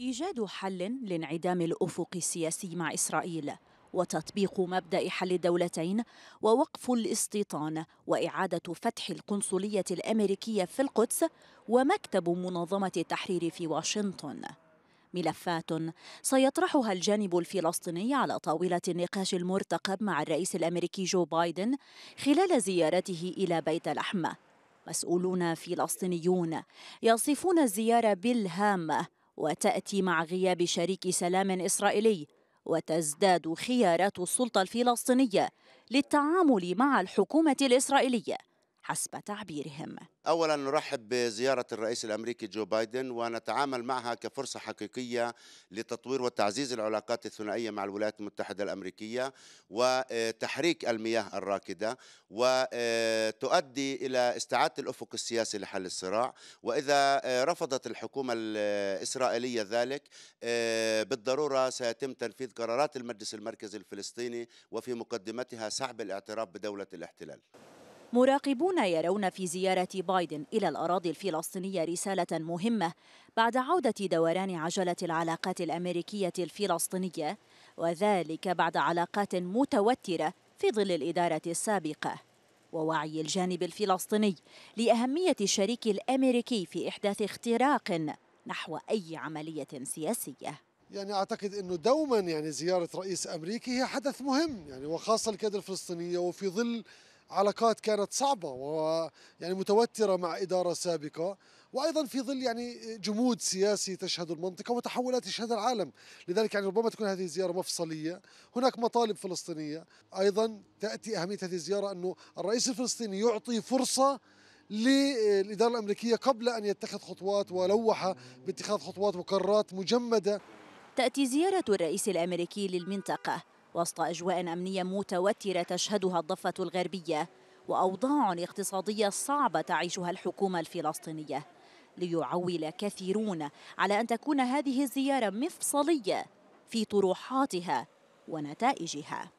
إيجاد حل لانعدام الأفق السياسي مع إسرائيل وتطبيق مبدأ حل الدولتين ووقف الاستيطان وإعادة فتح القنصلية الأمريكية في القدس ومكتب منظمة التحرير في واشنطن ملفات سيطرحها الجانب الفلسطيني على طاولة النقاش المرتقب مع الرئيس الأمريكي جو بايدن خلال زيارته إلى بيت لحم مسؤولون فلسطينيون يصفون الزيارة بالهامة وتأتي مع غياب شريك سلام إسرائيلي وتزداد خيارات السلطة الفلسطينية للتعامل مع الحكومة الإسرائيلية حسب تعبيرهم اولا نرحب بزياره الرئيس الامريكي جو بايدن ونتعامل معها كفرصه حقيقيه لتطوير وتعزيز العلاقات الثنائيه مع الولايات المتحده الامريكيه وتحريك المياه الراكده وتؤدي الى استعاده الافق السياسي لحل الصراع واذا رفضت الحكومه الاسرائيليه ذلك بالضروره سيتم تنفيذ قرارات المجلس المركزي الفلسطيني وفي مقدمتها سحب الاعتراف بدوله الاحتلال مراقبون يرون في زيارة بايدن إلى الأراضي الفلسطينية رسالة مهمة بعد عودة دوران عجلة العلاقات الأمريكية الفلسطينية وذلك بعد علاقات متوترة في ظل الإدارة السابقة ووعي الجانب الفلسطيني لأهمية الشريك الأمريكي في إحداث اختراق نحو أي عملية سياسية يعني اعتقد انه دوما يعني زياره رئيس امريكي هي حدث مهم يعني وخاصه الكادر الفلسطينيه وفي ظل علاقات كانت صعبه ويعني متوتره مع اداره سابقه وايضا في ظل يعني جمود سياسي تشهد المنطقه وتحولات تشهد العالم، لذلك يعني ربما تكون هذه الزياره مفصليه، هناك مطالب فلسطينيه، ايضا تاتي اهميه هذه الزياره انه الرئيس الفلسطيني يعطي فرصه للاداره الامريكيه قبل ان يتخذ خطوات ولوح باتخاذ خطوات وقرارات مجمده. تاتي زياره الرئيس الامريكي للمنطقه وسط أجواء أمنية متوترة تشهدها الضفة الغربية وأوضاع اقتصادية صعبة تعيشها الحكومة الفلسطينية ليعول كثيرون على أن تكون هذه الزيارة مفصلية في طروحاتها ونتائجها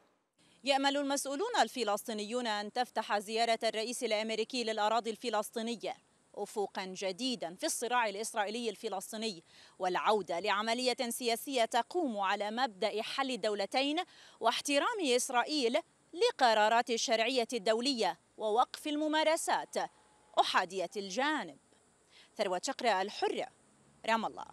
يأمل المسؤولون الفلسطينيون أن تفتح زيارة الرئيس الأمريكي للأراضي الفلسطينية أفقا جديدا في الصراع الإسرائيلي الفلسطيني والعودة لعملية سياسية تقوم على مبدأ حل الدولتين واحترام إسرائيل لقرارات الشرعية الدولية ووقف الممارسات أحادية الجانب ثروة شقرة الحرة رام الله